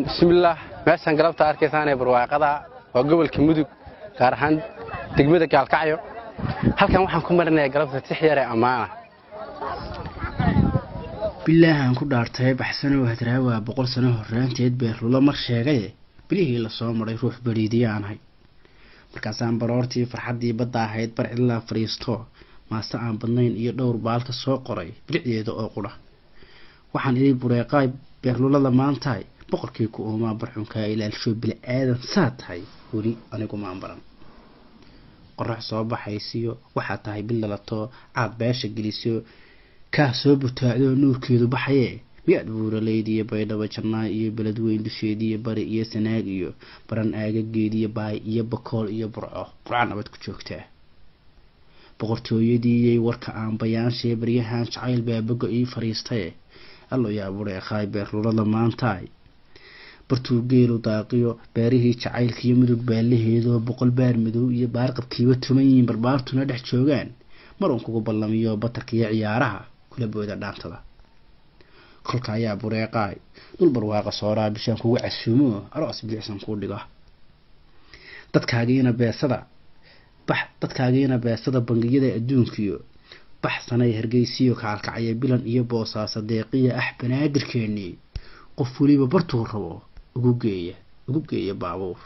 bismillaah meeshaan galabta arkaysaane barwaaqada waa gobolka mudug gaar ahaan degmada gaalkacyo halkan waxaan ku marinayaa galabta tix yare ammaana bilaahan ku dhaartay baxsanow hadraawaa boqol sano horraanteed bee mar sheegaye bilihii lasoo maray ruux bariidiyo markaasaan baroortii farxaddii badda ahayd bar cidlaa fadhiisto maaste aan badnayn iyo dhowr baalka soo qoray bilicdeeda oo qura waxaan idhi bureeqaay beerlulada maantahay boqorkii ku uumaa barxunkaa ilaalshoo bili aadan saa tahay weli anigu maan baran qorax soo baxaysiyo waxaa tahay bil caad beesha gelisiyo kaa soo butaacdoo nuurkeedu baxayee miyaad buuraleydiiyo baydhaba jannaay iyo beledweyn dusheediiyo bari iyo sanaag iyo baran aagageediyo baay iyo bakool iyo burco qurca nabad ku joogtaa boqortooyadiiyay warka aan bayaanshae baryahan jacayl baaboga ii fariistaye allo yaa bure rurada lulada maantaay bartuu geelu daaqiyo beerihii jacaylkaiyo midug baalaheedo boqol baar madow iyo baarqabkiiba tuman yihiin barbaartuna dhex joogaan mar uun kugu ballamiyo batarka iyo ciyaaraha kula booda dhaantada kolka ayaa bureeqaay dhul barwaaqa sooraa bishaan kugu casuumo aroos bilicsan kuu dhiga dadkaagiina beesada bax dadkaagiina beesada bangiyada adduunkiyo baxsanay hargeysiyo kaalkacaya bilan iyo boosaasa deeqiya ah banaadirkeennii qof weliba bartuu rabo ugu geeya ugu